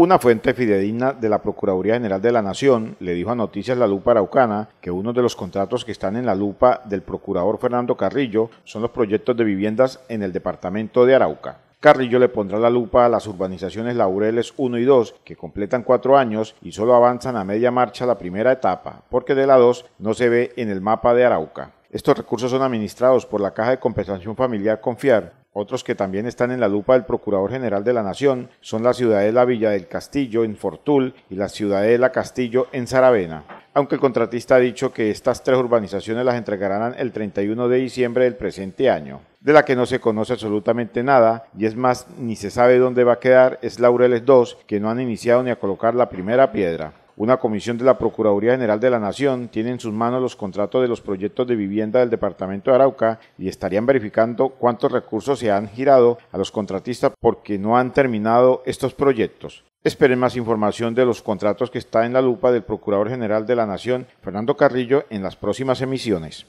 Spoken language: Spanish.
Una fuente fidedigna de la Procuraduría General de la Nación le dijo a Noticias La Lupa Araucana que uno de los contratos que están en la lupa del procurador Fernando Carrillo son los proyectos de viviendas en el departamento de Arauca. Carrillo le pondrá la lupa a las urbanizaciones Laureles 1 y 2, que completan cuatro años y solo avanzan a media marcha la primera etapa, porque de la 2 no se ve en el mapa de Arauca. Estos recursos son administrados por la Caja de Compensación Familiar Confiar, otros que también están en la lupa del Procurador General de la Nación son la ciudadela Villa del Castillo en Fortul y la ciudadela Castillo en Saravena. Aunque el contratista ha dicho que estas tres urbanizaciones las entregarán el 31 de diciembre del presente año. De la que no se conoce absolutamente nada, y es más, ni se sabe dónde va a quedar, es Laureles 2, que no han iniciado ni a colocar la primera piedra. Una comisión de la Procuraduría General de la Nación tiene en sus manos los contratos de los proyectos de vivienda del Departamento de Arauca y estarían verificando cuántos recursos se han girado a los contratistas porque no han terminado estos proyectos. Esperen más información de los contratos que está en la lupa del Procurador General de la Nación, Fernando Carrillo, en las próximas emisiones.